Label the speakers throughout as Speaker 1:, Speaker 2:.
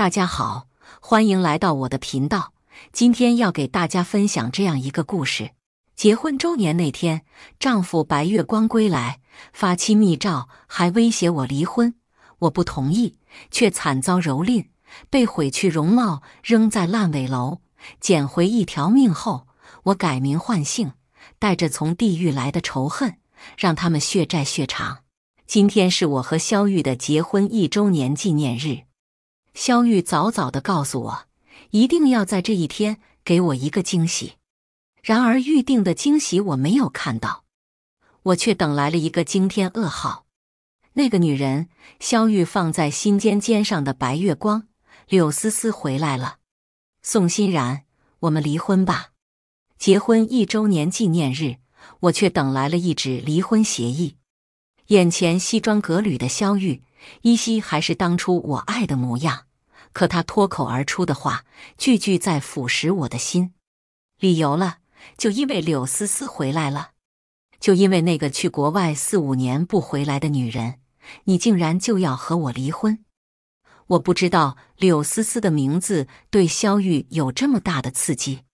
Speaker 1: 大家好，欢迎来到我的频道。今天要给大家分享这样一个故事：结婚周年那天，丈夫白月光归来，发妻密诏，还威胁我离婚。我不同意，却惨遭蹂躏，被毁去容貌，扔在烂尾楼。捡回一条命后，我改名换姓，带着从地狱来的仇恨，让他们血债血偿。今天是我和肖玉的结婚一周年纪念日。肖玉早早的告诉我，一定要在这一天给我一个惊喜。然而预定的惊喜我没有看到，我却等来了一个惊天噩耗。那个女人，肖玉放在心尖尖上的白月光柳思思回来了。宋欣然，我们离婚吧。结婚一周年纪念日，我却等来了一纸离婚协议。眼前西装革履的肖玉。依稀还是当初我爱的模样，可他脱口而出的话，句句在腐蚀我的心。理由了，就因为柳思思回来了，就因为那个去国外四五年不回来的女人，你竟然就要和我离婚？我不知道柳思思的名字对肖玉有这么大的刺激，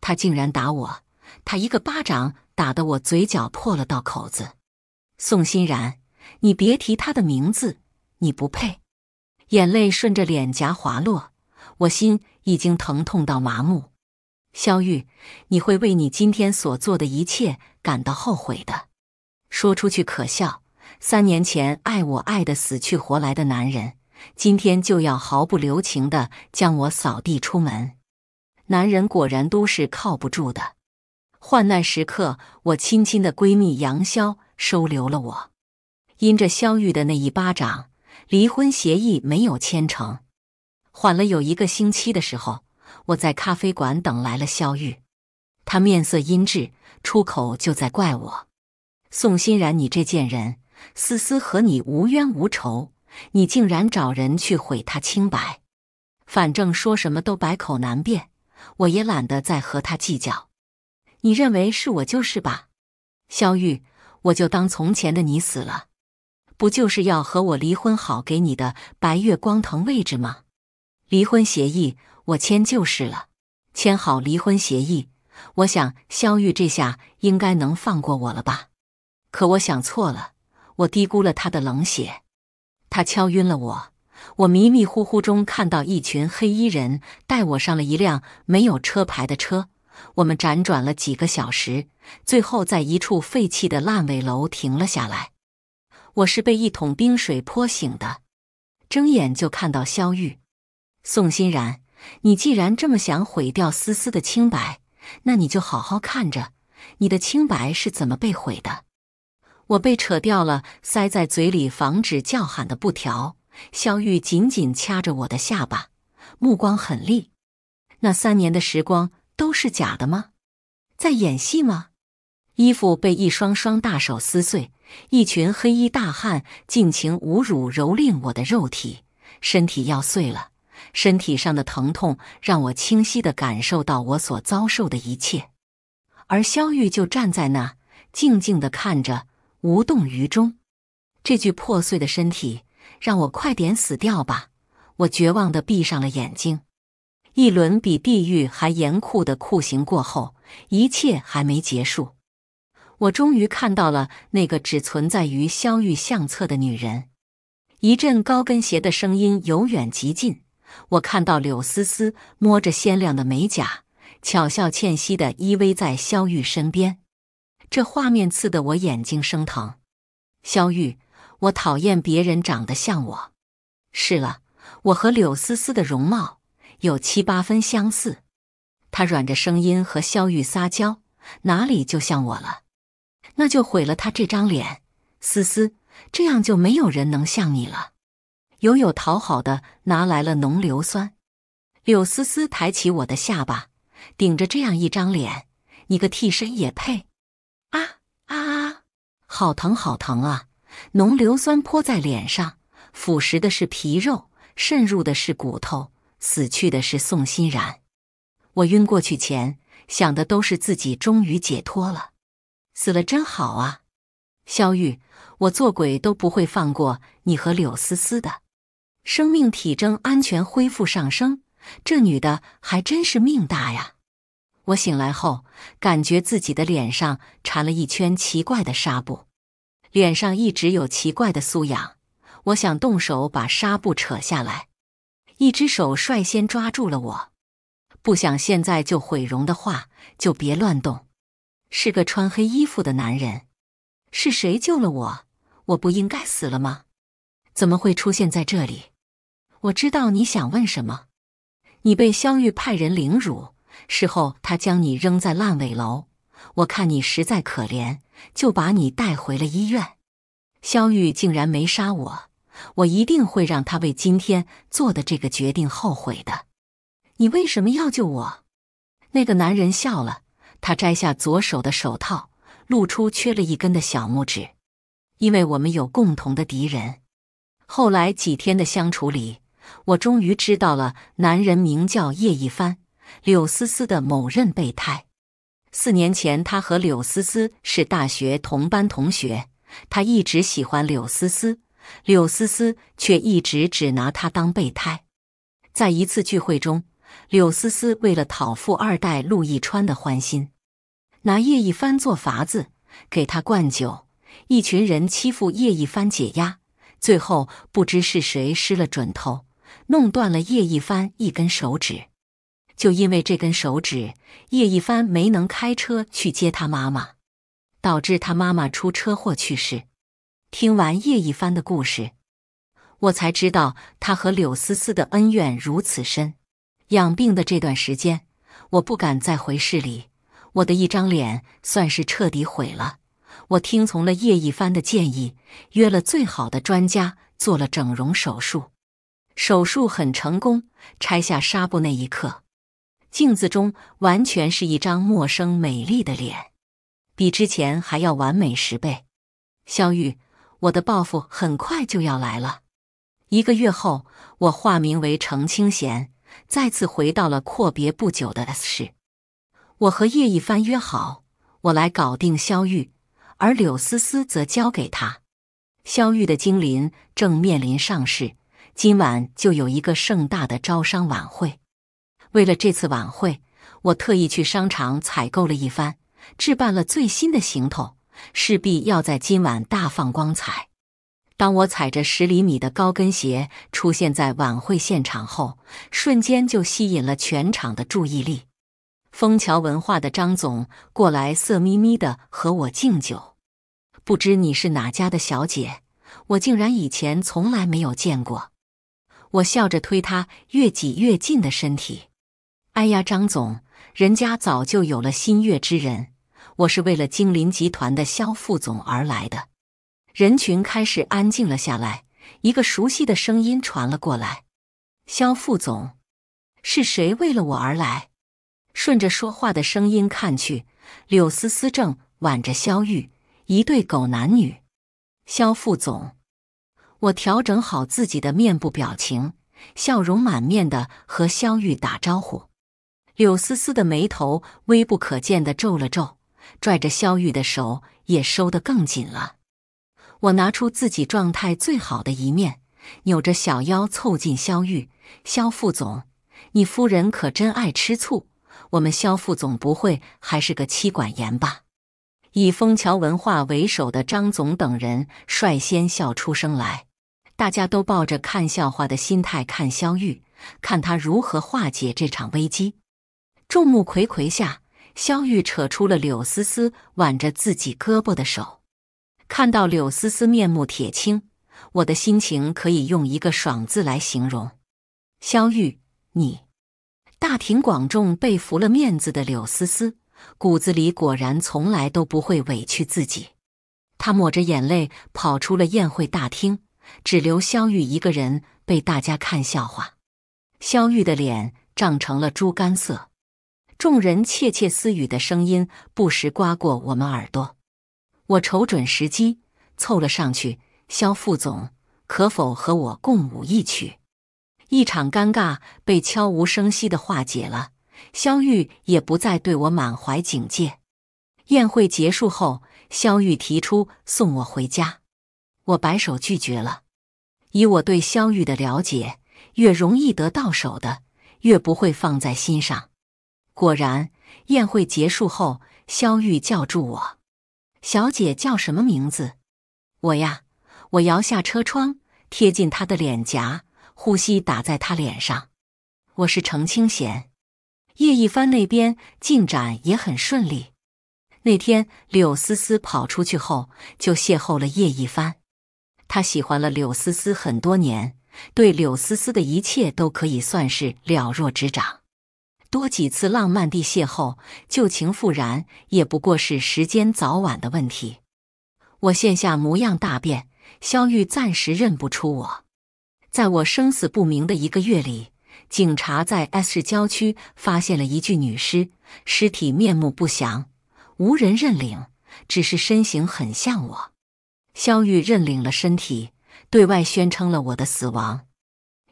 Speaker 1: 他竟然打我，他一个巴掌打得我嘴角破了道口子。宋欣然，你别提他的名字。你不配，眼泪顺着脸颊滑落，我心已经疼痛到麻木。萧玉，你会为你今天所做的一切感到后悔的。说出去可笑，三年前爱我爱的死去活来的男人，今天就要毫不留情的将我扫地出门。男人果然都是靠不住的。患难时刻，我亲亲的闺蜜杨潇收留了我，因着萧玉的那一巴掌。离婚协议没有签成，缓了有一个星期的时候，我在咖啡馆等来了肖玉。他面色阴滞，出口就在怪我：“宋欣然，你这贱人，思思和你无冤无仇，你竟然找人去毁她清白。反正说什么都百口难辩，我也懒得再和他计较。你认为是我就是吧，肖玉，我就当从前的你死了。”不就是要和我离婚，好给你的白月光腾位置吗？离婚协议我签就是了。签好离婚协议，我想肖玉这下应该能放过我了吧？可我想错了，我低估了他的冷血。他敲晕了我，我迷迷糊糊中看到一群黑衣人带我上了一辆没有车牌的车，我们辗转了几个小时，最后在一处废弃的烂尾楼停了下来。我是被一桶冰水泼醒的，睁眼就看到萧玉、宋欣然。你既然这么想毁掉思思的清白，那你就好好看着你的清白是怎么被毁的。我被扯掉了塞在嘴里防止叫喊的布条，萧玉紧紧掐着我的下巴，目光狠厉。那三年的时光都是假的吗？在演戏吗？衣服被一双双大手撕碎。一群黑衣大汉尽情侮辱、蹂躏我的肉体，身体要碎了。身体上的疼痛让我清晰地感受到我所遭受的一切，而萧玉就站在那，静静地看着，无动于衷。这具破碎的身体，让我快点死掉吧！我绝望地闭上了眼睛。一轮比地狱还严酷的酷刑过后，一切还没结束。我终于看到了那个只存在于肖玉相册的女人。一阵高跟鞋的声音由远及近，我看到柳思思摸着鲜亮的美甲，巧笑倩兮的依偎在肖玉身边。这画面刺得我眼睛生疼。肖玉，我讨厌别人长得像我。是了，我和柳思思的容貌有七八分相似。她软着声音和肖玉撒娇，哪里就像我了？那就毁了他这张脸，思思，这样就没有人能像你了。友友讨好的拿来了浓硫酸，柳思思抬起我的下巴，顶着这样一张脸，你个替身也配？啊啊！啊！好疼，好疼啊！浓硫酸泼在脸上，腐蚀的是皮肉，渗入的是骨头，死去的是宋欣然。我晕过去前想的都是自己终于解脱了。死了真好啊，肖玉，我做鬼都不会放过你和柳思思的。生命体征安全恢复上升，这女的还真是命大呀。我醒来后，感觉自己的脸上缠了一圈奇怪的纱布，脸上一直有奇怪的素痒。我想动手把纱布扯下来，一只手率先抓住了我。不想现在就毁容的话，就别乱动。是个穿黑衣服的男人，是谁救了我？我不应该死了吗？怎么会出现在这里？我知道你想问什么。你被萧玉派人凌辱，事后他将你扔在烂尾楼。我看你实在可怜，就把你带回了医院。萧玉竟然没杀我，我一定会让他为今天做的这个决定后悔的。你为什么要救我？那个男人笑了。他摘下左手的手套，露出缺了一根的小拇指。因为我们有共同的敌人。后来几天的相处里，我终于知道了，男人名叫叶一帆，柳思思的某任备胎。四年前，他和柳思思是大学同班同学，他一直喜欢柳思思，柳思思却一直只拿他当备胎。在一次聚会中，柳思思为了讨富二代陆一川的欢心。拿叶一帆做法子给他灌酒，一群人欺负叶一帆解压，最后不知是谁失了准头，弄断了叶一帆一根手指。就因为这根手指，叶一帆没能开车去接他妈妈，导致他妈妈出车祸去世。听完叶一帆的故事，我才知道他和柳思思的恩怨如此深。养病的这段时间，我不敢再回市里。我的一张脸算是彻底毁了。我听从了叶一帆的建议，约了最好的专家做了整容手术。手术很成功，拆下纱布那一刻，镜子中完全是一张陌生美丽的脸，比之前还要完美十倍。肖玉，我的报复很快就要来了。一个月后，我化名为程清贤，再次回到了阔别不久的 S 市。我和叶一帆约好，我来搞定肖玉，而柳思思则交给他。肖玉的精灵正面临上市，今晚就有一个盛大的招商晚会。为了这次晚会，我特意去商场采购了一番，置办了最新的行头，势必要在今晚大放光彩。当我踩着十厘米的高跟鞋出现在晚会现场后，瞬间就吸引了全场的注意力。枫桥文化的张总过来，色眯眯的和我敬酒。不知你是哪家的小姐，我竟然以前从来没有见过。我笑着推他越挤越近的身体。哎呀，张总，人家早就有了心悦之人。我是为了京林集团的肖副总而来的。人群开始安静了下来，一个熟悉的声音传了过来：“肖副总，是谁为了我而来？”顺着说话的声音看去，柳思思正挽着萧玉，一对狗男女。萧副总，我调整好自己的面部表情，笑容满面的和萧玉打招呼。柳思思的眉头微不可见的皱了皱，拽着萧玉的手也收得更紧了。我拿出自己状态最好的一面，扭着小腰凑近萧玉。萧副总，你夫人可真爱吃醋。我们肖副总不会还是个妻管严吧？以枫桥文化为首的张总等人率先笑出声来，大家都抱着看笑话的心态看肖玉，看他如何化解这场危机。众目睽睽下，肖玉扯出了柳思思挽着自己胳膊的手，看到柳思思面目铁青，我的心情可以用一个爽字来形容。肖玉，你。大庭广众被服了面子的柳思思，骨子里果然从来都不会委屈自己。她抹着眼泪跑出了宴会大厅，只留肖玉一个人被大家看笑话。肖玉的脸涨成了猪肝色，众人窃窃私语的声音不时刮过我们耳朵。我瞅准时机凑了上去：“肖副总，可否和我共舞一曲？”一场尴尬被悄无声息的化解了，肖玉也不再对我满怀警戒。宴会结束后，肖玉提出送我回家，我摆手拒绝了。以我对肖玉的了解，越容易得到手的，越不会放在心上。果然，宴会结束后，肖玉叫住我：“小姐叫什么名字？”我呀，我摇下车窗，贴近她的脸颊。呼吸打在他脸上，我是程清贤，叶一帆那边进展也很顺利。那天柳思思跑出去后，就邂逅了叶一帆。他喜欢了柳思思很多年，对柳思思的一切都可以算是了若指掌。多几次浪漫地邂逅，旧情复燃也不过是时间早晚的问题。我现下模样大变，萧玉暂时认不出我。在我生死不明的一个月里，警察在 S 市郊区发现了一具女尸，尸体面目不详，无人认领，只是身形很像我。肖玉认领了身体，对外宣称了我的死亡。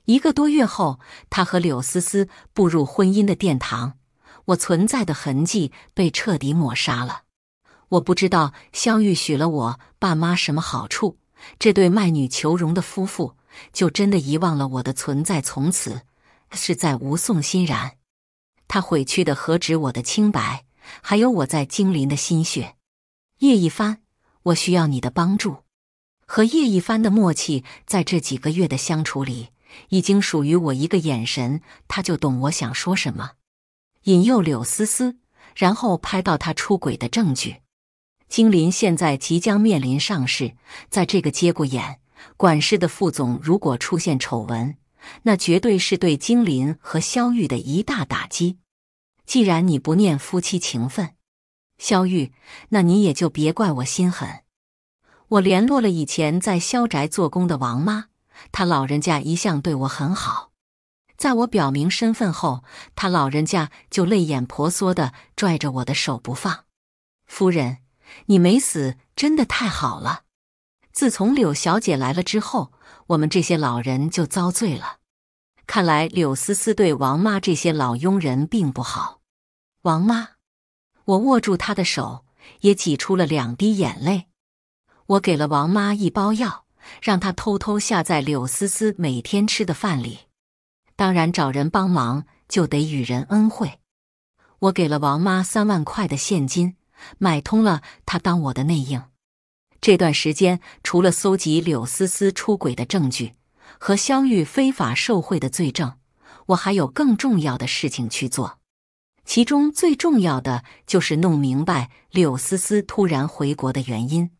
Speaker 1: 一个多月后，他和柳思思步入婚姻的殿堂，我存在的痕迹被彻底抹杀了。我不知道肖玉许了我爸妈什么好处，这对卖女求荣的夫妇。就真的遗忘了我的存在，从此是在无宋欣然。他毁去的何止我的清白，还有我在精林的心血。叶一帆，我需要你的帮助。和叶一帆的默契，在这几个月的相处里，已经属于我一个眼神，他就懂我想说什么。引诱柳思思，然后拍到他出轨的证据。精灵现在即将面临上市，在这个节骨眼。管事的副总如果出现丑闻，那绝对是对金林和萧玉的一大打击。既然你不念夫妻情分，萧玉，那你也就别怪我心狠。我联络了以前在萧宅做工的王妈，她老人家一向对我很好。在我表明身份后，她老人家就泪眼婆娑的拽着我的手不放。夫人，你没死，真的太好了。自从柳小姐来了之后，我们这些老人就遭罪了。看来柳思思对王妈这些老佣人并不好。王妈，我握住她的手，也挤出了两滴眼泪。我给了王妈一包药，让她偷偷下在柳思思每天吃的饭里。当然，找人帮忙就得与人恩惠。我给了王妈三万块的现金，买通了她当我的内应。这段时间，除了搜集柳思思出轨的证据和肖玉非法受贿的罪证，我还有更重要的事情去做。其中最重要的就是弄明白柳思思突然回国的原因，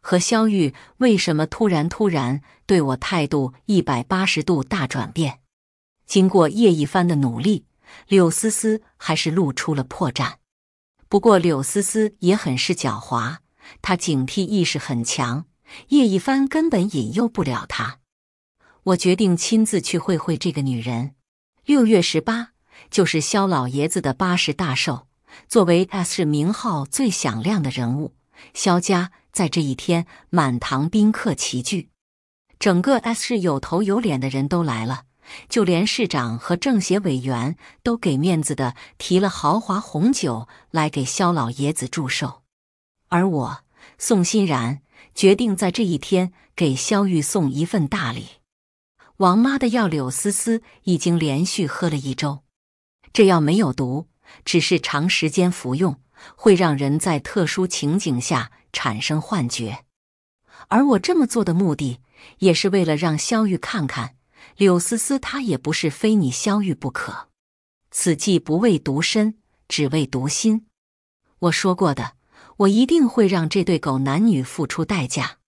Speaker 1: 和肖玉为什么突然突然对我态度一百八十度大转变。经过叶一帆的努力，柳思思还是露出了破绽。不过，柳思思也很是狡猾。他警惕意识很强，叶一帆根本引诱不了他。我决定亲自去会会这个女人。六月十八就是肖老爷子的八十大寿。作为 S 市名号最响亮的人物，肖家在这一天满堂宾客齐聚，整个 S 市有头有脸的人都来了，就连市长和政协委员都给面子的提了豪华红酒来给肖老爷子祝寿。而我，宋欣然决定在这一天给萧玉送一份大礼。王妈的药柳丝丝已经连续喝了一周，这药没有毒，只是长时间服用会让人在特殊情景下产生幻觉。而我这么做的目的，也是为了让萧玉看看，柳丝丝她也不是非你萧玉不可。此计不为独身，只为独心。我说过的。我一定会让这对狗男女付出代价。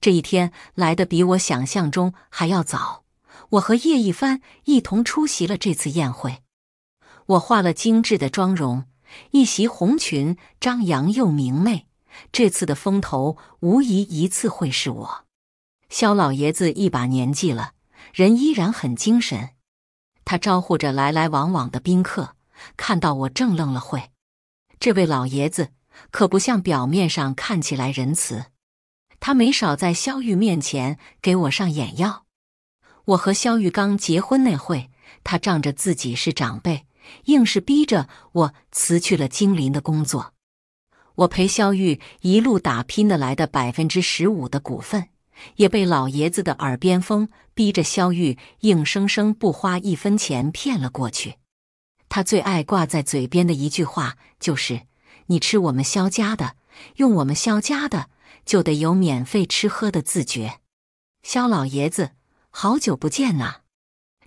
Speaker 1: 这一天来的比我想象中还要早。我和叶一帆一同出席了这次宴会。我化了精致的妆容，一袭红裙，张扬又明媚。这次的风头无疑一次会是我。肖老爷子一把年纪了，人依然很精神。他招呼着来来往往的宾客，看到我，正愣了会。这位老爷子。可不像表面上看起来仁慈，他没少在萧玉面前给我上眼药。我和萧玉刚结婚那会，他仗着自己是长辈，硬是逼着我辞去了金林的工作。我陪萧玉一路打拼的来的百分之十五的股份，也被老爷子的耳边风逼着萧玉硬生生不花一分钱骗了过去。他最爱挂在嘴边的一句话就是。你吃我们萧家的，用我们萧家的，就得有免费吃喝的自觉。萧老爷子，好久不见啊！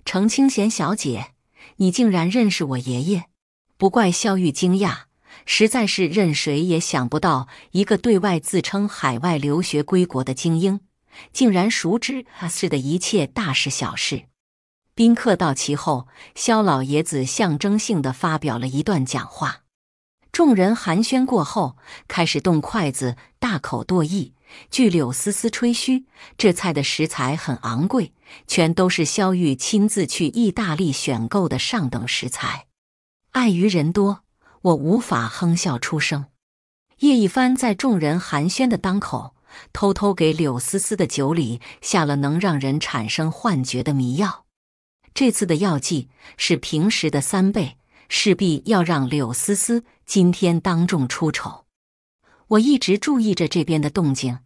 Speaker 1: 程清贤小姐，你竟然认识我爷爷？不怪萧玉惊讶，实在是任谁也想不到，一个对外自称海外留学归国的精英，竟然熟知他市的一切大事小事。宾客到齐后，萧老爷子象征性的发表了一段讲话。众人寒暄过后，开始动筷子，大口剁意。据柳思思吹嘘，这菜的食材很昂贵，全都是萧玉亲自去意大利选购的上等食材。碍于人多，我无法哼笑出声。叶一帆在众人寒暄的当口，偷偷给柳思思的酒里下了能让人产生幻觉的迷药。这次的药剂是平时的三倍。势必要让柳思思今天当众出丑。我一直注意着这边的动静，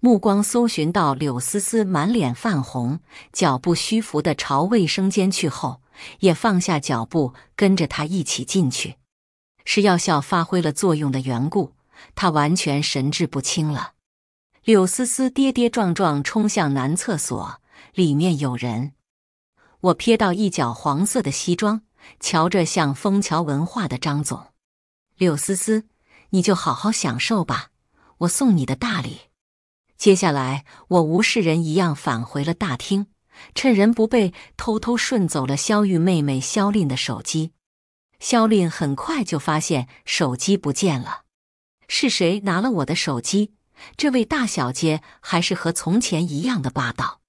Speaker 1: 目光搜寻到柳思思满脸泛红、脚步虚浮的朝卫生间去后，也放下脚步跟着她一起进去。是药效发挥了作用的缘故，她完全神志不清了。柳思思跌跌撞撞冲向男厕所，里面有人。我瞥到一角黄色的西装。瞧着像枫桥文化的张总，柳思思，你就好好享受吧，我送你的大礼。接下来，我无视人一样返回了大厅，趁人不备，偷偷顺走了肖玉妹妹肖令的手机。肖令很快就发现手机不见了，是谁拿了我的手机？这位大小姐还是和从前一样的霸道。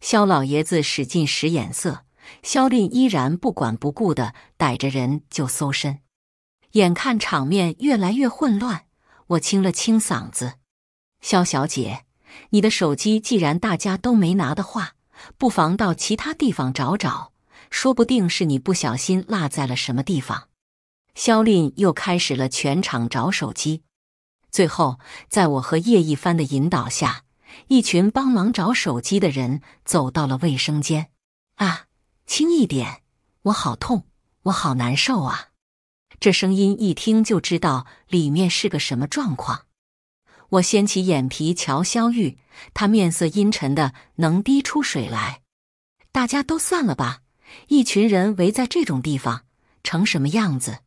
Speaker 1: 肖老爷子使劲使眼色。肖令依然不管不顾的逮着人就搜身，眼看场面越来越混乱，我清了清嗓子：“肖小姐，你的手机既然大家都没拿的话，不妨到其他地方找找，说不定是你不小心落在了什么地方。”肖令又开始了全场找手机，最后在我和叶一帆的引导下，一群帮忙找手机的人走到了卫生间。啊！轻一点，我好痛，我好难受啊！这声音一听就知道里面是个什么状况。我掀起眼皮瞧萧玉，他面色阴沉的能滴出水来。大家都散了吧，一群人围在这种地方成什么样子？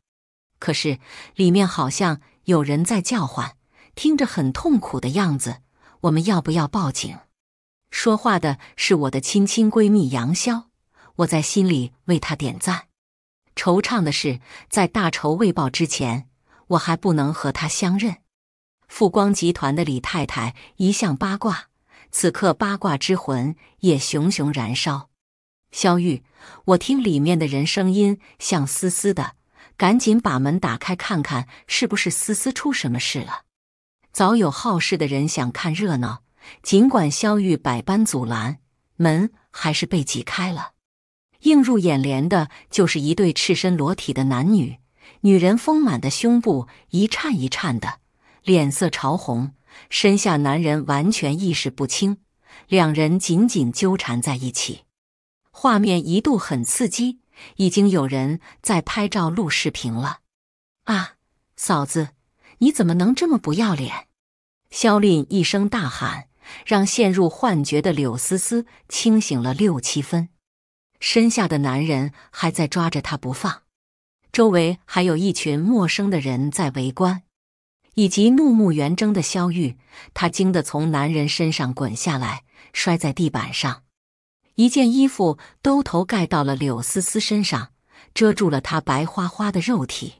Speaker 1: 可是里面好像有人在叫唤，听着很痛苦的样子。我们要不要报警？说话的是我的亲亲闺蜜杨潇。我在心里为他点赞。惆怅的是，在大仇未报之前，我还不能和他相认。富光集团的李太太一向八卦，此刻八卦之魂也熊熊燃烧。肖玉，我听里面的人声音像思思的，赶紧把门打开看看，是不是思思出什么事了？早有好事的人想看热闹，尽管肖玉百般阻拦，门还是被挤开了。映入眼帘的就是一对赤身裸体的男女，女人丰满的胸部一颤一颤的，脸色潮红，身下男人完全意识不清，两人紧紧纠缠在一起，画面一度很刺激，已经有人在拍照录视频了。啊，嫂子，你怎么能这么不要脸？肖令一声大喊，让陷入幻觉的柳思思清醒了六七分。身下的男人还在抓着她不放，周围还有一群陌生的人在围观，以及怒目圆睁的萧玉。他惊得从男人身上滚下来，摔在地板上，一件衣服兜头盖到了柳思思身上，遮住了她白花花的肉体。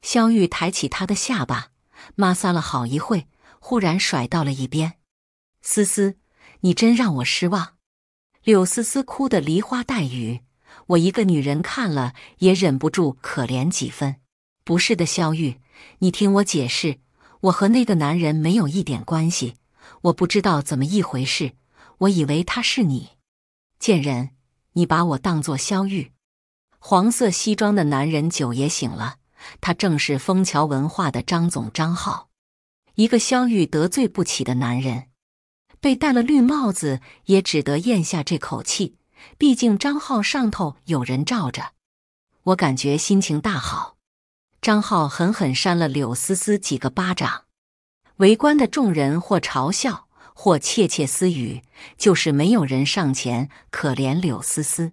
Speaker 1: 萧玉抬起她的下巴，摩挲了好一会，忽然甩到了一边。思思，你真让我失望。柳思思哭得梨花带雨，我一个女人看了也忍不住可怜几分。不是的，肖玉，你听我解释，我和那个男人没有一点关系，我不知道怎么一回事，我以为他是你，贱人，你把我当做肖玉。黄色西装的男人九爷醒了，他正是枫桥文化的张总张浩，一个肖玉得罪不起的男人。被戴了绿帽子，也只得咽下这口气。毕竟张浩上头有人罩着，我感觉心情大好。张浩狠狠扇了柳思思几个巴掌，围观的众人或嘲笑，或窃窃私语，就是没有人上前可怜柳思思。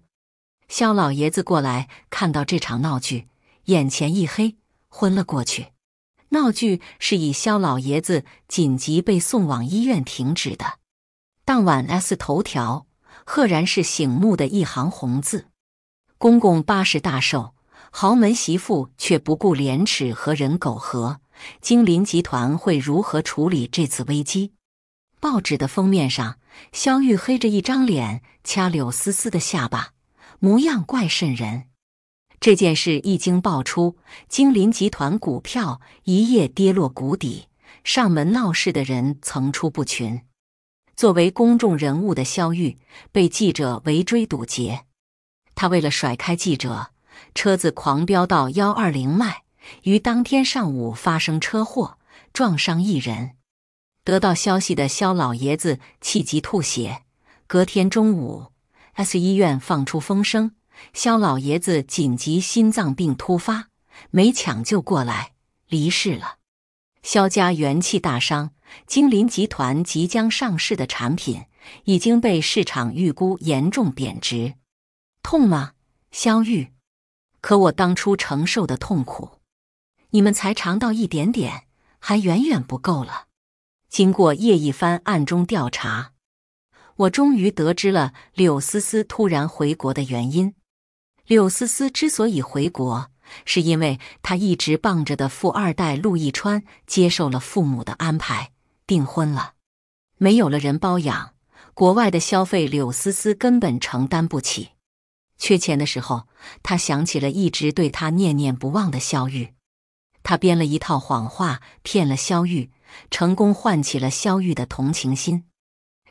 Speaker 1: 肖老爷子过来，看到这场闹剧，眼前一黑，昏了过去。闹剧是以肖老爷子紧急被送往医院停止的。当晚，S 头条赫然是醒目的一行红字：“公公八十大寿，豪门媳妇却不顾廉耻和人苟合，京林集团会如何处理这次危机？”报纸的封面上，肖玉黑着一张脸，掐柳思思的下巴，模样怪渗人。这件事一经爆出，京林集团股票一夜跌落谷底，上门闹事的人层出不穷。作为公众人物的肖玉被记者围追堵截，他为了甩开记者，车子狂飙到幺二零迈，于当天上午发生车祸，撞伤一人。得到消息的肖老爷子气急吐血，隔天中午，S 医院放出风声，肖老爷子紧急心脏病突发，没抢救过来，离世了。肖家元气大伤。精林集团即将上市的产品已经被市场预估严重贬值，痛吗，肖玉？可我当初承受的痛苦，你们才尝到一点点，还远远不够了。经过叶一帆暗中调查，我终于得知了柳思思突然回国的原因。柳思思之所以回国，是因为她一直傍着的富二代陆一川接受了父母的安排。订婚了，没有了人包养，国外的消费柳思思根本承担不起。缺钱的时候，他想起了一直对他念念不忘的肖玉，他编了一套谎话骗了肖玉，成功唤起了肖玉的同情心，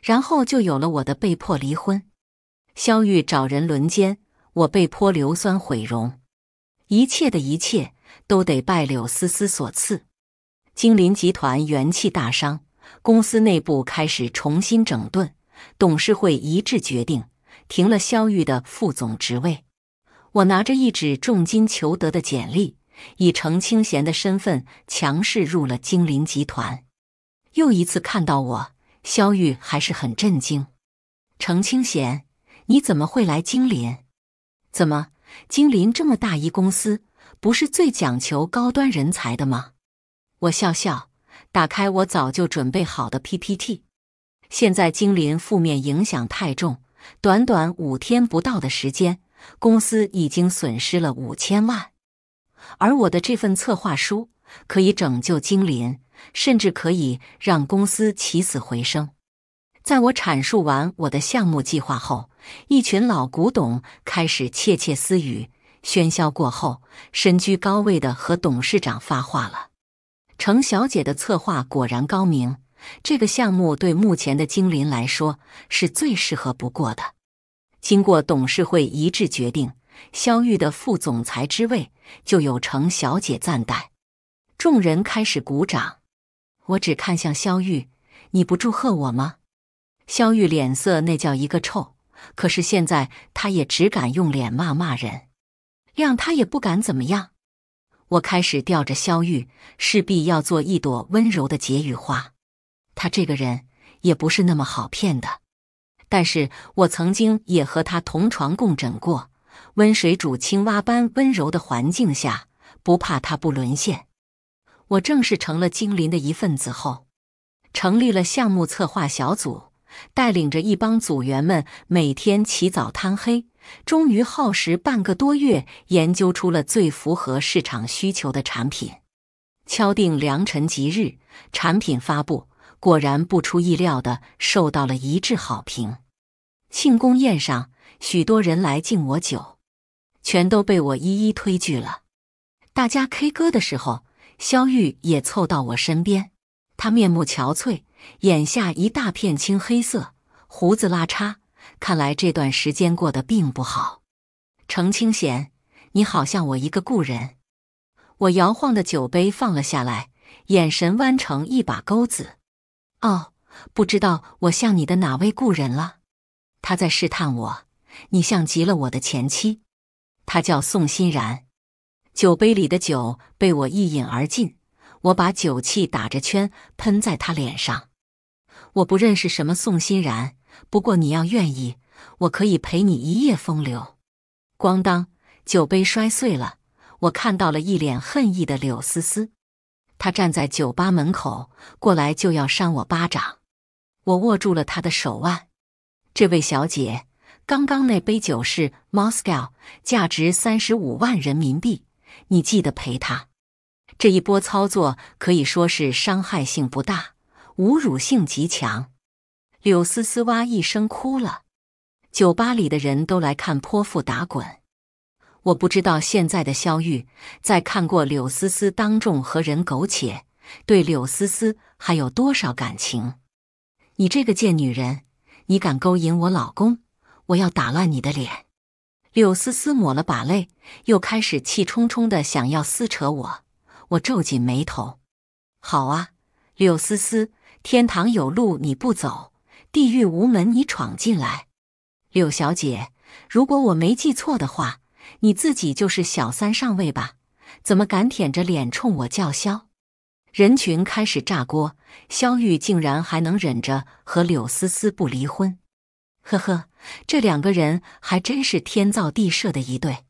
Speaker 1: 然后就有了我的被迫离婚。肖玉找人轮奸，我被迫硫酸毁容，一切的一切都得拜柳思思所赐。精灵集团元气大伤，公司内部开始重新整顿。董事会一致决定停了肖玉的副总职位。我拿着一纸重金求得的简历，以程清贤的身份强势入了精灵集团。又一次看到我，肖玉还是很震惊。程清贤，你怎么会来精灵？怎么，精灵这么大一公司，不是最讲求高端人才的吗？我笑笑，打开我早就准备好的 PPT。现在精灵负面影响太重，短短五天不到的时间，公司已经损失了五千万。而我的这份策划书可以拯救精灵，甚至可以让公司起死回生。在我阐述完我的项目计划后，一群老古董开始窃窃私语。喧嚣过后，身居高位的和董事长发话了。程小姐的策划果然高明，这个项目对目前的精林来说是最适合不过的。经过董事会一致决定，肖玉的副总裁之位就有程小姐暂代。众人开始鼓掌。我只看向肖玉，你不祝贺我吗？肖玉脸色那叫一个臭，可是现在他也只敢用脸骂骂人，谅他也不敢怎么样。我开始吊着肖玉，势必要做一朵温柔的解语花。他这个人也不是那么好骗的，但是我曾经也和他同床共枕过，温水煮青蛙般温柔的环境下，不怕他不沦陷。我正式成了精灵的一份子后，成立了项目策划小组，带领着一帮组员们每天起早贪黑。终于耗时半个多月，研究出了最符合市场需求的产品，敲定良辰吉日，产品发布，果然不出意料的受到了一致好评。庆功宴上，许多人来敬我酒，全都被我一一推拒了。大家 K 歌的时候，肖玉也凑到我身边，他面目憔悴，眼下一大片青黑色，胡子拉碴。看来这段时间过得并不好，程清贤，你好像我一个故人。我摇晃的酒杯放了下来，眼神弯成一把钩子。哦，不知道我像你的哪位故人了？他在试探我，你像极了我的前妻，她叫宋欣然。酒杯里的酒被我一饮而尽，我把酒气打着圈喷在他脸上。我不认识什么宋欣然。不过你要愿意，我可以陪你一夜风流。咣当，酒杯摔碎了。我看到了一脸恨意的柳思思，她站在酒吧门口，过来就要扇我巴掌。我握住了她的手腕。这位小姐，刚刚那杯酒是 Moscow，价值三十五万人民币，你记得赔他。这一波操作可以说是伤害性不大，侮辱性极强。柳思思哇一声哭了，酒吧里的人都来看泼妇打滚。我不知道现在的肖玉在看过柳思思当众和人苟且，对柳思思还有多少感情？你这个贱女人，你敢勾引我老公，我要打烂你的脸！柳思思抹了把泪，又开始气冲冲的想要撕扯我。我皱紧眉头。好啊，柳思思，天堂有路你不走。地狱无门，你闯进来！柳小姐，如果我没记错的话，你自己就是小三上位吧？怎么敢舔着脸冲我叫嚣？人群开始炸锅，萧玉竟然还能忍着和柳思思不离婚。呵呵，这两个人还真是天造地设的一对。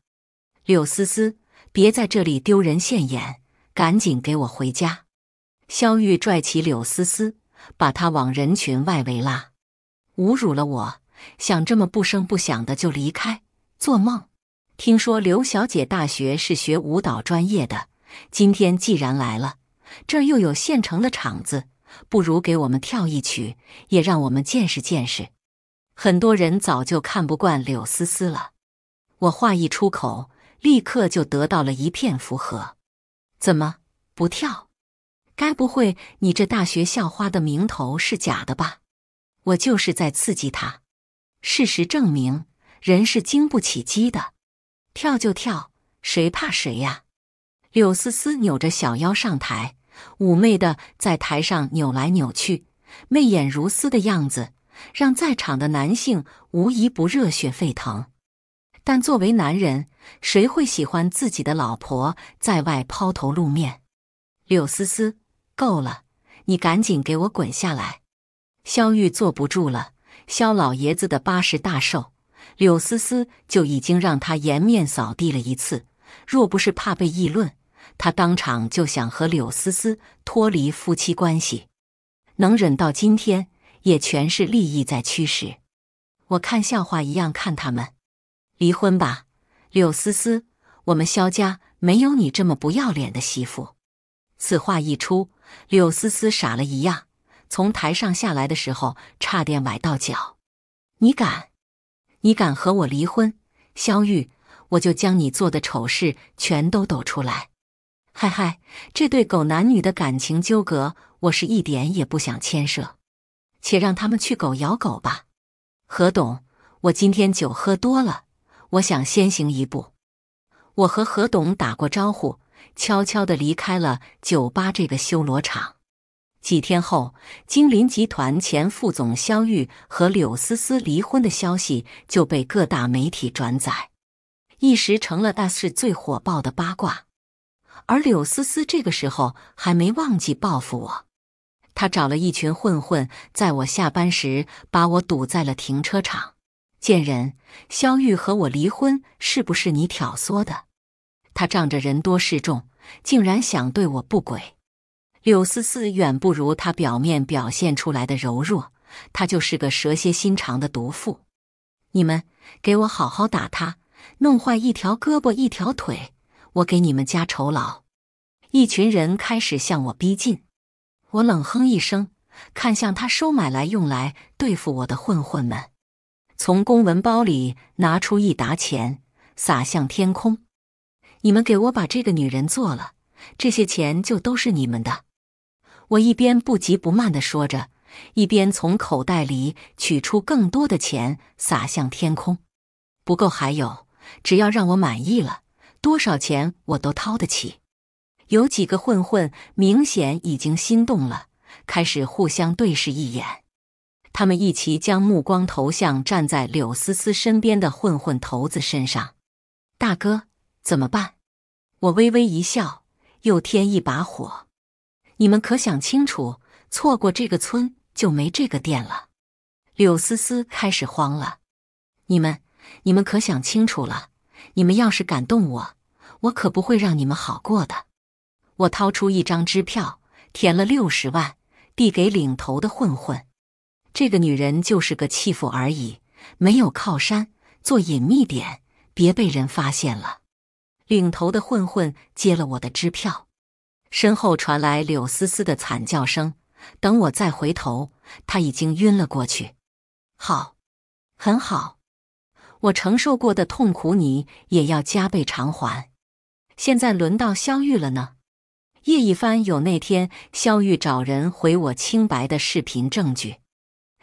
Speaker 1: 柳思思，别在这里丢人现眼，赶紧给我回家！萧玉拽起柳思思，把她往人群外围拉。侮辱了我，想这么不声不响的就离开，做梦！听说刘小姐大学是学舞蹈专业的，今天既然来了，这儿又有现成的场子，不如给我们跳一曲，也让我们见识见识。很多人早就看不惯柳思思了。我话一出口，立刻就得到了一片附和。怎么不跳？该不会你这大学校花的名头是假的吧？我就是在刺激他，事实证明，人是经不起激的，跳就跳，谁怕谁呀！柳思思扭着小腰上台，妩媚的在台上扭来扭去，媚眼如丝的样子，让在场的男性无一不热血沸腾。但作为男人，谁会喜欢自己的老婆在外抛头露面？柳思思，够了，你赶紧给我滚下来！萧玉坐不住了。萧老爷子的八十大寿，柳思思就已经让他颜面扫地了一次。若不是怕被议论，他当场就想和柳思思脱离夫妻关系。能忍到今天，也全是利益在驱使。我看笑话一样看他们，离婚吧，柳思思，我们萧家没有你这么不要脸的媳妇。此话一出，柳思思傻了一样。从台上下来的时候，差点崴到脚。你敢？你敢和我离婚，肖玉，我就将你做的丑事全都抖出来。嗨嗨，这对狗男女的感情纠葛，我是一点也不想牵涉，且让他们去狗咬狗吧。何董，我今天酒喝多了，我想先行一步。我和何董打过招呼，悄悄的离开了酒吧这个修罗场。几天后，金林集团前副总肖玉和柳思思离婚的消息就被各大媒体转载，一时成了那市最火爆的八卦。而柳思思这个时候还没忘记报复我，他找了一群混混，在我下班时把我堵在了停车场。贱人，肖玉和我离婚是不是你挑唆的？他仗着人多势众，竟然想对我不轨。柳思思远不如她表面表现出来的柔弱，她就是个蛇蝎心肠的毒妇。你们给我好好打她，弄坏一条胳膊一条腿，我给你们加酬劳。一群人开始向我逼近，我冷哼一声，看向他收买来用来对付我的混混们，从公文包里拿出一沓钱，撒向天空。你们给我把这个女人做了，这些钱就都是你们的。我一边不急不慢地说着，一边从口袋里取出更多的钱撒向天空。不够还有，只要让我满意了，多少钱我都掏得起。有几个混混明显已经心动了，开始互相对视一眼。他们一齐将目光投向站在柳思思身边的混混头子身上。大哥，怎么办？我微微一笑，又添一把火。你们可想清楚，错过这个村就没这个店了。柳思思开始慌了。你们，你们可想清楚了？你们要是敢动我，我可不会让你们好过的。我掏出一张支票，填了六十万，递给领头的混混。这个女人就是个弃妇而已，没有靠山，做隐秘点，别被人发现了。领头的混混接了我的支票。身后传来柳思思的惨叫声。等我再回头，他已经晕了过去。好，很好，我承受过的痛苦，你也要加倍偿还。现在轮到肖玉了呢。叶一帆有那天肖玉找人回我清白的视频证据。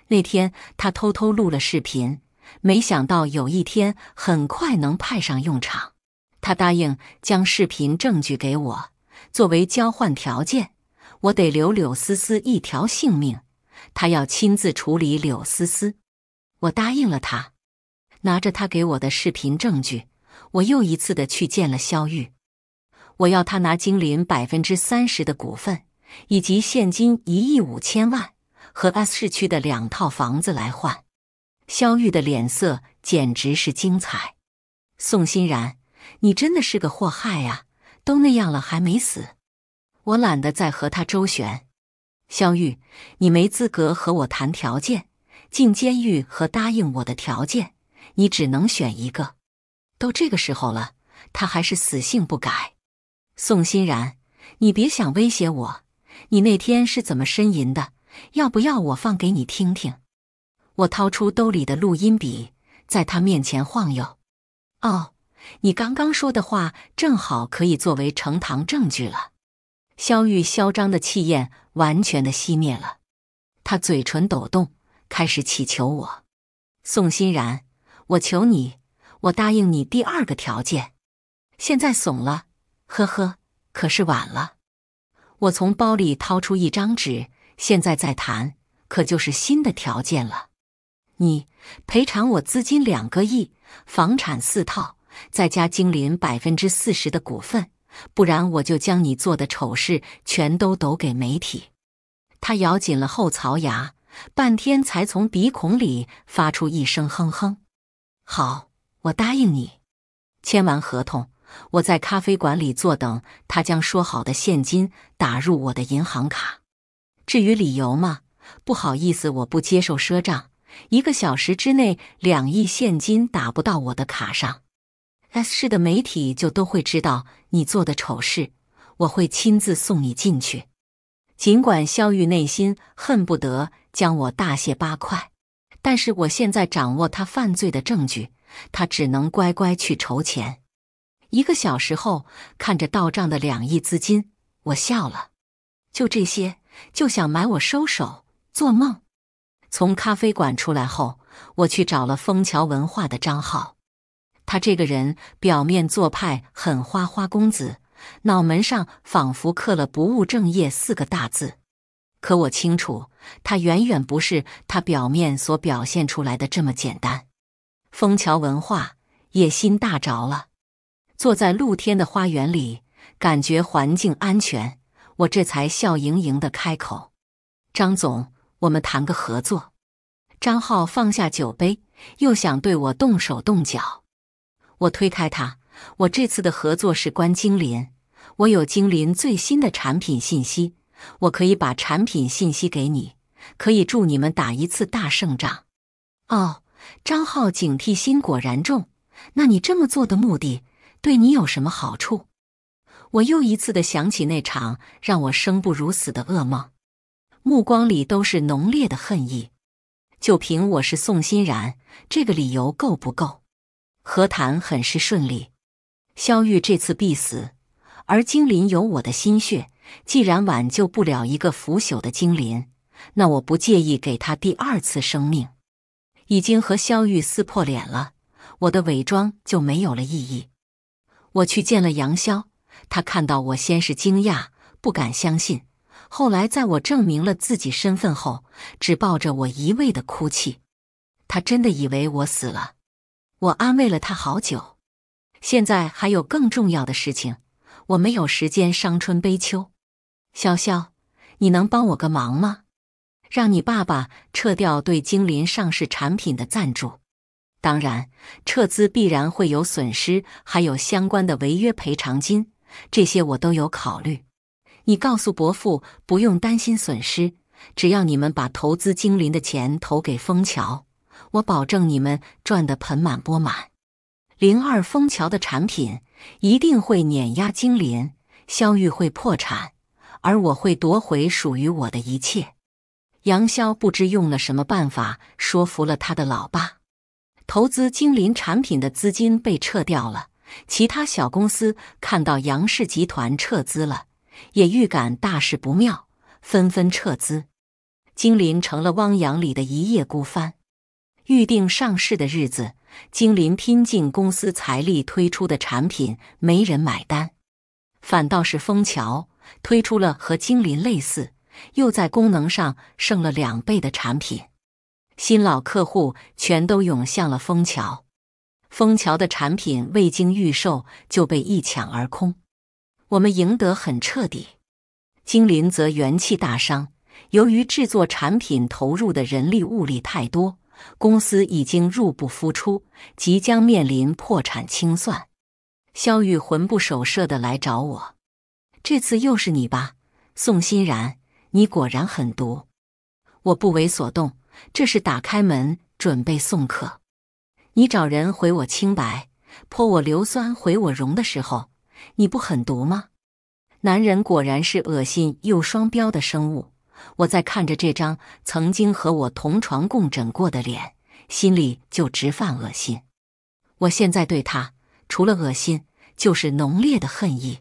Speaker 1: 那天他偷偷录了视频，没想到有一天很快能派上用场。他答应将视频证据给我。作为交换条件，我得留柳思思一条性命。他要亲自处理柳思思，我答应了他。拿着他给我的视频证据，我又一次的去见了肖玉。我要他拿金林百分之三十的股份，以及现金一亿五千万和 S 市区的两套房子来换。肖玉的脸色简直是精彩。宋欣然，你真的是个祸害啊！都那样了还没死，我懒得再和他周旋。肖玉，你没资格和我谈条件，进监狱和答应我的条件，你只能选一个。都这个时候了，他还是死性不改。宋欣然，你别想威胁我。你那天是怎么呻吟的？要不要我放给你听听？我掏出兜里的录音笔，在他面前晃悠。哦。你刚刚说的话正好可以作为呈堂证据了。萧玉嚣张的气焰完全的熄灭了，他嘴唇抖动，开始乞求我：“宋欣然，我求你，我答应你第二个条件。”现在怂了，呵呵，可是晚了。我从包里掏出一张纸，现在再谈，可就是新的条件了。你赔偿我资金两个亿，房产四套。再加精灵百分之四十的股份，不然我就将你做的丑事全都抖给媒体。他咬紧了后槽牙，半天才从鼻孔里发出一声哼哼。好，我答应你。签完合同，我在咖啡馆里坐等他将说好的现金打入我的银行卡。至于理由嘛，不好意思，我不接受赊账。一个小时之内，两亿现金打不到我的卡上。S 市的媒体就都会知道你做的丑事，我会亲自送你进去。尽管肖玉内心恨不得将我大卸八块，但是我现在掌握他犯罪的证据，他只能乖乖去筹钱。一个小时后，看着到账的两亿资金，我笑了。就这些就想买我收手？做梦！从咖啡馆出来后，我去找了枫桥文化的张浩。他这个人表面做派很花花公子，脑门上仿佛刻了“不务正业”四个大字。可我清楚，他远远不是他表面所表现出来的这么简单。枫桥文化野心大着了。坐在露天的花园里，感觉环境安全，我这才笑盈盈的开口：“张总，我们谈个合作。”张浩放下酒杯，又想对我动手动脚。我推开他。我这次的合作是关精灵，我有精灵最新的产品信息，我可以把产品信息给你，可以助你们打一次大胜仗。哦，张浩警惕心果然重。那你这么做的目的，对你有什么好处？我又一次的想起那场让我生不如死的噩梦，目光里都是浓烈的恨意。就凭我是宋欣然，这个理由够不够？和谈很是顺利，萧玉这次必死，而精灵有我的心血，既然挽救不了一个腐朽的精灵，那我不介意给他第二次生命。已经和萧玉撕破脸了，我的伪装就没有了意义。我去见了杨潇，他看到我先是惊讶，不敢相信，后来在我证明了自己身份后，只抱着我一味的哭泣。他真的以为我死了。我安慰了他好久，现在还有更重要的事情，我没有时间伤春悲秋。潇潇，你能帮我个忙吗？让你爸爸撤掉对精灵上市产品的赞助，当然撤资必然会有损失，还有相关的违约赔偿金，这些我都有考虑。你告诉伯父，不用担心损失，只要你们把投资精灵的钱投给枫桥。我保证你们赚得盆满钵满，零二枫桥的产品一定会碾压精灵，肖玉会破产，而我会夺回属于我的一切。杨潇不知用了什么办法说服了他的老爸，投资精灵产品的资金被撤掉了。其他小公司看到杨氏集团撤资了，也预感大事不妙，纷纷撤资。精灵成了汪洋里的一叶孤帆。预定上市的日子，精灵拼尽公司财力推出的产品没人买单，反倒是枫桥推出了和精灵类似又在功能上胜了两倍的产品，新老客户全都涌向了枫桥。枫桥的产品未经预售就被一抢而空，我们赢得很彻底，精灵则元气大伤。由于制作产品投入的人力物力太多。公司已经入不敷出，即将面临破产清算。肖玉魂不守舍的来找我，这次又是你吧？宋欣然，你果然狠毒！我不为所动，这是打开门准备送客。你找人毁我清白，泼我硫酸，毁我容的时候，你不狠毒吗？男人果然是恶心又双标的生物。我在看着这张曾经和我同床共枕过的脸，心里就直犯恶心。我现在对他除了恶心，就是浓烈的恨意。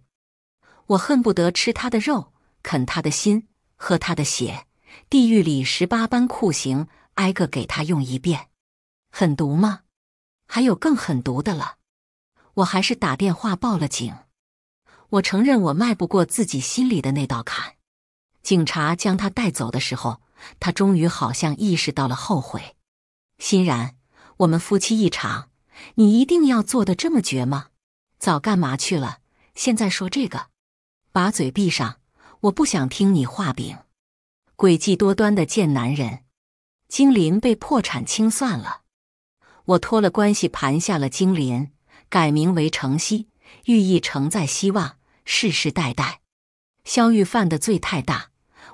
Speaker 1: 我恨不得吃他的肉，啃他的心，喝他的血，地狱里十八般酷刑挨个给他用一遍。狠毒吗？还有更狠毒的了。我还是打电话报了警。我承认，我迈不过自己心里的那道坎。警察将他带走的时候，他终于好像意识到了后悔。欣然，我们夫妻一场，你一定要做的这么绝吗？早干嘛去了？现在说这个，把嘴闭上！我不想听你画饼。诡计多端的贱男人，金林被破产清算了。我托了关系盘下了金林，改名为程曦，寓意承载希望，世世代代。肖玉犯的罪太大。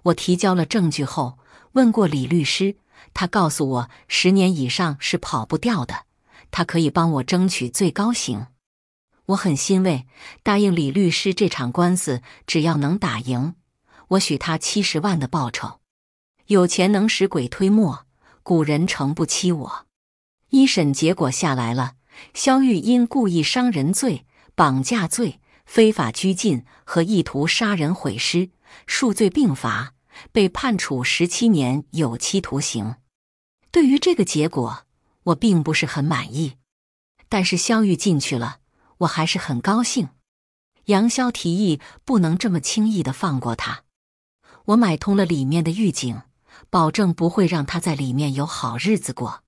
Speaker 1: 我提交了证据后，问过李律师，他告诉我十年以上是跑不掉的，他可以帮我争取最高刑。我很欣慰，答应李律师这场官司只要能打赢，我许他七十万的报酬。有钱能使鬼推磨，古人诚不欺我。一审结果下来了，肖玉因故意伤人罪、绑架罪、非法拘禁和意图杀人毁尸数罪并罚。被判处十七年有期徒刑。对于这个结果，我并不是很满意。但是肖玉进去了，我还是很高兴。杨潇提议不能这么轻易的放过他。我买通了里面的狱警，保证不会让他在里面有好日子过。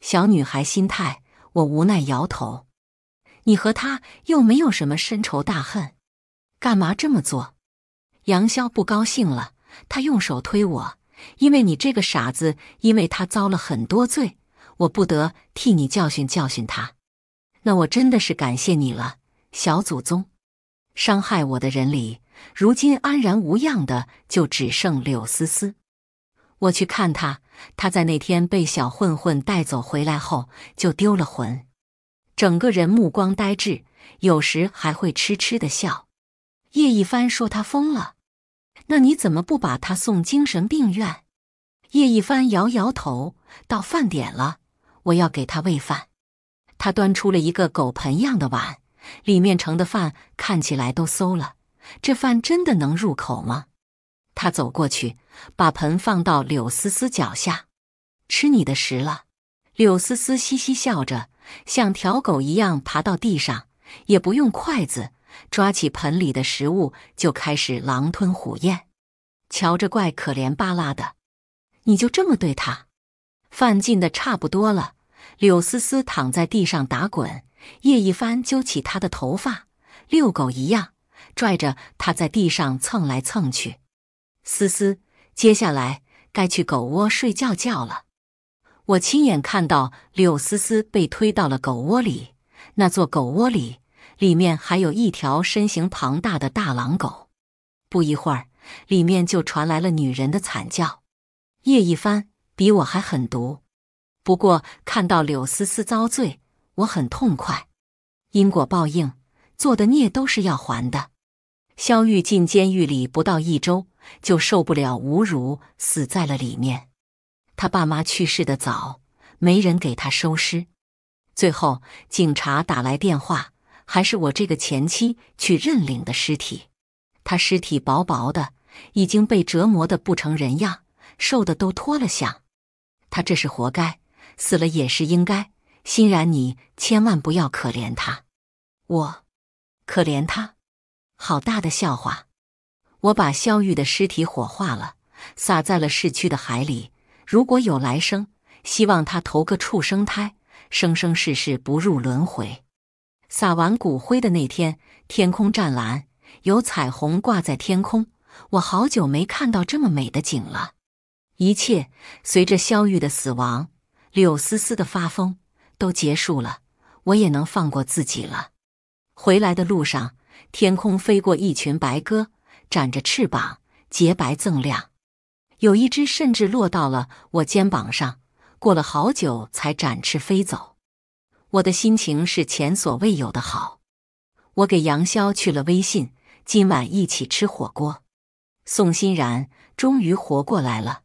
Speaker 1: 小女孩心态，我无奈摇头。你和他又没有什么深仇大恨，干嘛这么做？杨潇不高兴了。他用手推我，因为你这个傻子，因为他遭了很多罪，我不得替你教训教训他。那我真的是感谢你了，小祖宗。伤害我的人里，如今安然无恙的就只剩柳思思。我去看他，他在那天被小混混带走回来后就丢了魂，整个人目光呆滞，有时还会痴痴的笑。叶一帆说他疯了。那你怎么不把他送精神病院？叶一帆摇摇头。到饭点了，我要给他喂饭。他端出了一个狗盆样的碗，里面盛的饭看起来都馊了。这饭真的能入口吗？他走过去，把盆放到柳思思脚下，吃你的食了。柳思思嘻嘻笑着，像条狗一样爬到地上，也不用筷子。抓起盆里的食物就开始狼吞虎咽，瞧着怪可怜巴拉的。你就这么对他？饭进的差不多了，柳思思躺在地上打滚，叶一帆揪起他的头发，遛狗一样拽着他在地上蹭来蹭去。思思，接下来该去狗窝睡觉觉了。我亲眼看到柳思思被推到了狗窝里，那座狗窝里。里面还有一条身形庞大的大狼狗，不一会儿，里面就传来了女人的惨叫。叶一帆比我还狠毒，不过看到柳思思遭罪，我很痛快。因果报应，做的孽都是要还的。肖玉进监狱里不到一周，就受不了侮辱，死在了里面。他爸妈去世的早，没人给他收尸，最后警察打来电话。还是我这个前妻去认领的尸体，他尸体薄薄的，已经被折磨得不成人样，瘦的都脱了相。他这是活该，死了也是应该。欣然，你千万不要可怜他，我可怜他，好大的笑话！我把肖玉的尸体火化了，撒在了市区的海里。如果有来生，希望他投个畜生胎，生生世世不入轮回。撒完骨灰的那天，天空湛蓝，有彩虹挂在天空。我好久没看到这么美的景了。一切随着萧玉的死亡，柳丝丝的发疯都结束了，我也能放过自己了。回来的路上，天空飞过一群白鸽，展着翅膀，洁白锃亮。有一只甚至落到了我肩膀上，过了好久才展翅飞走。我的心情是前所未有的好，我给杨潇去了微信，今晚一起吃火锅。宋欣然终于活过来了。